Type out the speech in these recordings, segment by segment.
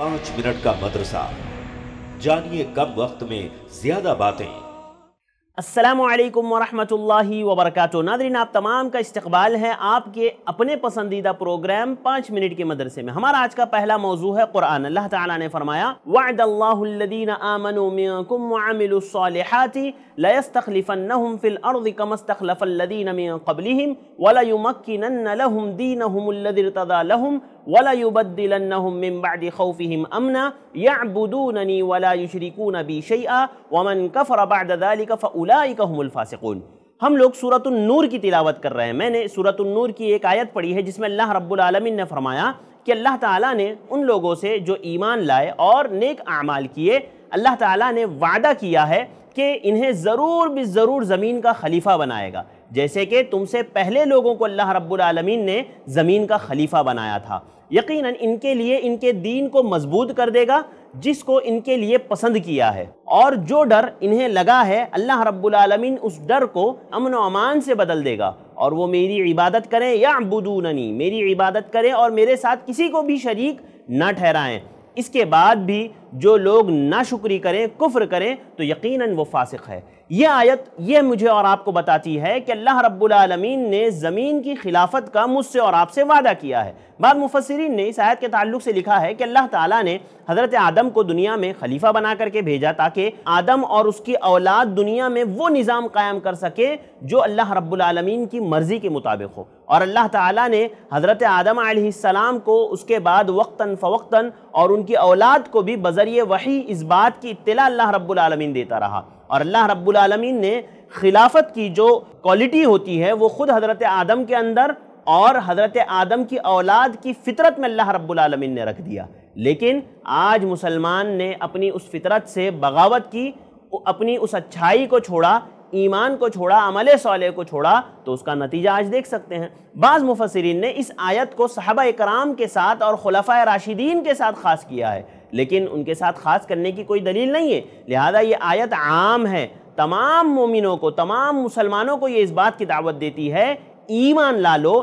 पांच मिनट का मदरसा जानिए कम वक्त में ज्यादा बातें असलकम वरहमतुल्लाहि वबरकत नादरीन आप तमाम का इस्तबाल है आपके अपने पसंदीदा प्रोग्राम पाँच मिनट के मदरसे में हमारा आज का पहला मौजू है कुरान अल्लाह ताला ने फरमाया वादल्लादीन वला युबद्दिलन्नहुम खौफिहिम अमना याबुदूननी वला युशरिकून बी शैआ वमन कफर बाद ज़ालिका फउलाइका हुमुल फासिकून हम लोग सूरत नूर की तिलावत कर रहे हैं मैंने सूरत नूर की एक आयत पढ़ी है जिसमें अल्लाह रब्बुल आलमीन ने फरमाया कि अल्लाह ताला ने उन लोगों से जो ईमान लाए और नेक आमाल किए अल्लाह ताला ने वादा किया है कि इन्हें ज़रूर भी ज़रूर ज़मीन का खलीफा बनाएगा जैसे कि तुमसे पहले लोगों को अल्लाह रब्बुल ने ज़मीन का खलीफा बनाया था यकीनन इनके लिए इनके दीन को मजबूत कर देगा जिसको इनके लिए पसंद किया है और जो डर इन्हें लगा है अल्लाह रब्बुल उस डर को अमन अमान से बदल देगा और वो मेरी इबादत करें या अबूदूननी मेरी इबादत करें और मेरे साथ किसी को भी शरीक ना ठहराएं इसके बाद भी जो लोग ना शुक्री करें कुफ्र करें तो यकीनन वो फासिक है ये आयत ये मुझे और आपको बताती है कि अल्लाह रब्बुल ने ज़मीन की खिलाफत का मुझसे और आपसे वादा किया है बाद मुफसरीन ने इस आयत के ताल्लुक से लिखा है कि अल्लाह ताला ने हज़रत आदम को दुनिया में खलीफा बना करके भेजा ताकि आदम और उसकी औलाद दुनिया में वो निज़ाम कायम कर सके जो अल्लाह रब्बुल की मर्ज़ी के मुताबिक हो और अल्लाह ताला ने हज़रत आदम आसमाम को उसके बाद वक्ता फ़वक्ता और उनकी औलाद को भी बज़रिए वही इस बात की इतला अल्लाह रब्बुल देता रहा और अल्लाह रब्बुल ने खिलाफत की जो क्वालिटी होती है वो ख़ुद हज़रत आदम के अंदर और हज़रत आदम की औलाद की फ़ितरत में अल्लाह रब्बुल ने रख दिया लेकिन आज मुसलमान ने अपनी उस फितरत से बगावत की अपनी उस अच्छाई को छोड़ा ईमान को छोड़ा अमल सौले को छोड़ा तो उसका नतीजा आज देख सकते हैं बाज़ मुफसरीन ने इस आयत को साहबा कराम के साथ और खलफा राशिदीन के साथ ख़ास किया है लेकिन उनके साथ ख़ास करने की कोई दलील नहीं है लिहाजा ये आयत आम है तमाम मोमिनों को तमाम मुसलमानों को ये इस बात की दावत देती है ईमान ला लो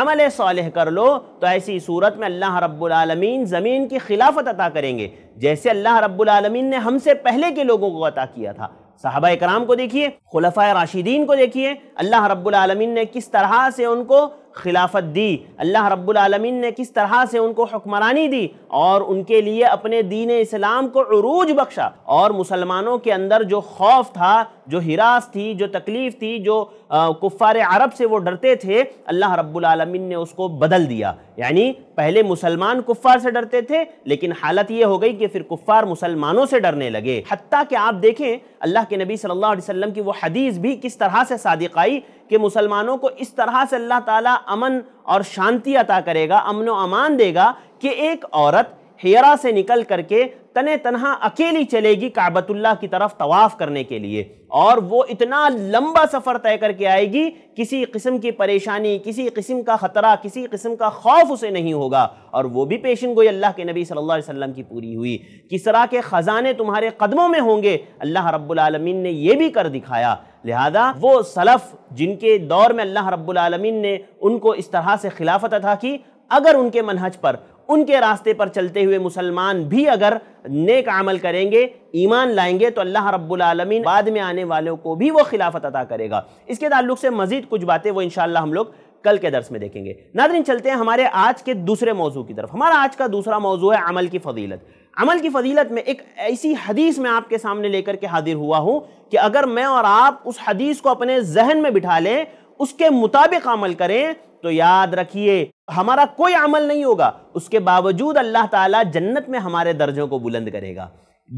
अमल साल कर लो तो ऐसी सूरत में अल्लाह रब्बुलमीन ज़मीन की खिलाफत अता करेंगे जैसे अल्लाह रब्बुलमीन ने हमसे पहले के लोगों को अता किया था साहबा कराम को देखिए खुलफ़ा राशिदीन को देखिए अल्लाह रब्बुलमीन ने किस तरह से उनको खिलाफत दी अल्लाह रब्बुल ने किस तरह से उनको हुक्मरानी दी और उनके लिए अपने दीन इस्लाम को अरूज बख्शा और मुसलमानों के अंदर जो खौफ था जो हिरास थी जो तकलीफ़ थी जो कुफ़ार अरब से वो डरते थे अल्लाह रब्बुल ने उसको बदल दिया यानी पहले मुसलमान कुफ्फार से डरते थे लेकिन हालत ये हो गई कि फिर कुफ्फार मुसलमानों से डरने लगे हती कि आप देखें अल्लाह के नबी सल्लल्लाहु अलैहि वसल्लम की वो हदीस भी किस तरह से सादिक आई कि मुसलमानों को इस तरह से अल्लाह ताला अमन और शांति अता करेगा अमन व अमान देगा कि एक औरत हेरा से निकल करके तने तनहा अकेली चलेगी काबतुल्ला की तरफ तवाफ़ करने के लिए और वो इतना लंबा सफ़र तय करके आएगी किसी किस्म की परेशानी किसी किस्म का ख़तरा किसी किस्म का खौफ उसे नहीं होगा और वो भी पेशन गोई अल्लाह के नबी सल्लल्लाहु अलैहि वसल्लम की पूरी हुई किसरा के ख़जाने तुम्हारे कदमों में होंगे अल्लाह रब्बुलमीन ने यह भी कर दिखाया लिहाजा वो सलफ़ जिनके दौर में अल्लाह रब्बुलमीन ने उनको इस तरह से खिलाफत अदा की अगर उनके मनहज पर उनके रास्ते पर चलते हुए मुसलमान भी अगर नेक अमल करेंगे ईमान लाएंगे तो अल्लाह रब्बुलमीन बाद में आने वालों को भी वो खिलाफत अदा करेगा इसके ताल्लुक से मजीद कुछ बातें वो इनशाला हम लोग कल के दर्स में देखेंगे नादरीन चलते हैं हमारे आज के दूसरे मौजू की तरफ हमारा आज का दूसरा मौजू है अमल की फजीलत अमल की फजीलत में एक ऐसी हदीस में आपके सामने लेकर के हाजिर हुआ हूँ कि अगर मैं और आप उस हदीस को अपने जहन में बिठा लें उसके मुताबिक अमल करें तो याद रखिए हमारा कोई अमल नहीं होगा उसके बावजूद अल्लाह ताला जन्नत में हमारे दर्जों को बुलंद करेगा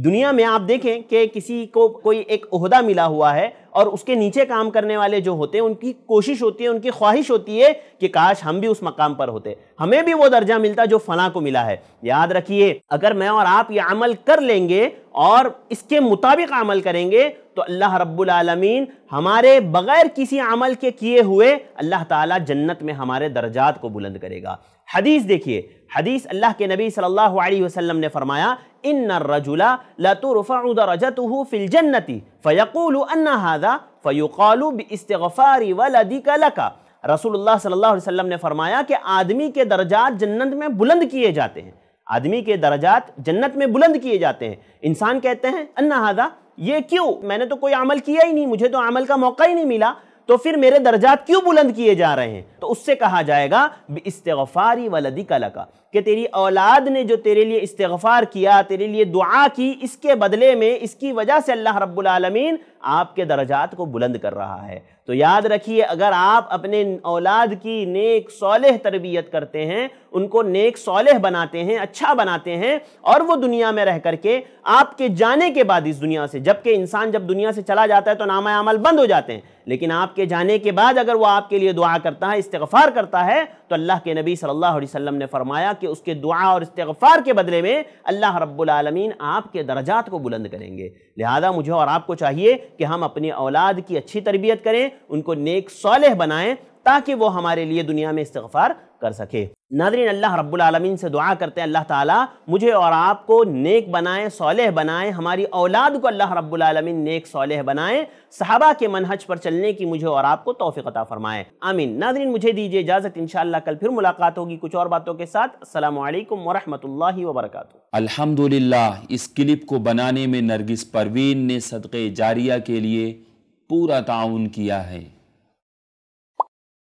दुनिया में आप देखें कि किसी को कोई एक अहदा मिला हुआ है और उसके नीचे काम करने वाले जो होते हैं उनकी कोशिश होती है उनकी ख्वाहिश होती है कि काश हम भी उस मकाम पर होते हमें भी वो दर्जा मिलता जो फना को मिला है याद रखिए अगर मैं और आप ये अमल कर लेंगे और इसके मुताबिक अमल करेंगे तो अल्लाह रब्बुल आलमीन हमारे बगैर किसी अमल के किए हुए अल्लाह ताला जन्नत में हमारे दर्जात को बुलंद करेगा हदीस देखिए हदीस अल्लाह के नबी सल्लल्लाहु अलैहि वसल्लम ने फरमाया इन रजुला लतुरफ़रजत फ़िल जन्नति फ़यकूल अन्ना फ़युकालु बस्तफ़ारी वलदिक लका रसूलुल्लाह सल्लल्लाहु अलैहि वसल्लम ने फरमाया कि आदमी के दर्जात जन्नत में बुलंद किए जाते हैं आदमी के दर्जात जन्नत में बुलंद किए जाते हैं इंसान कहते हैं अन्ना हादा ये क्यों मैंने तो कोई अमल किया ही नहीं मुझे तो अमल का मौका ही नहीं मिला तो फिर मेरे दर्जात क्यों बुलंद किए जा रहे हैं तो उससे कहा जाएगा इस्तफ़ारी वलदी कला का कि तेरी औलाद ने जो तेरे लिए इस्तफ़ार किया तेरे लिए दुआ की इसके बदले में इसकी वजह से अल्लाह रब्बुलमीन आपके दर्जात को बुलंद कर रहा है तो याद रखिए अगर आप अपने औलाद की नेक सोलह तरबियत करते हैं उनको नेक सौलह बनाते हैं अच्छा बनाते हैं और वो दुनिया में रह करके आपके जाने के बाद इस दुनिया से जबकि इंसान जब दुनिया से चला जाता है तो नामा अमल बंद हो जाते हैं लेकिन आपके जाने के बाद अगर वो आपके लिए दुआ करता है इस्तफ़ार करता है तो अल्लाह के नबी सल्लल्लाहु अलैहि वसल्लम ने फरमाया कि उसके दुआ और इस्तफ़ार के बदले में अल्लाह रब्बुलमीन आपके दर्जात को बुलंद करेंगे लिहाजा मुझे और आपको चाहिए कि हम अपनी औलाद की अच्छी तरबियत करें उनको नेक सौलह बनाएँ ताकि वो हमारे लिए दुनिया में इस्तफ़ार कर सके नादरीन अल्लाह रब्बुल रब्बुलमीन से दुआ करते हैं अल्लाह ताला मुझे और आपको नेक बनाए सौलह बनाए हमारी औलाद को अल्लाह रब्बुल रब्बुलमीन नेक सौलह बनाए सहाबा के मनहज पर चलने की मुझे और आपको तोफ़ी अता फ़रमाए आमीन नादरीन मुझे दीजिए इजाज़त इन कल फिर मुलाकात होगी कुछ और बातों के साथ अल्लाम वरहमल वबरक अलहमदिल्ला इस क्लिप को बनाने में नरगिस परवीन ने सदक़ जारिया के लिए पूरा ताउन किया है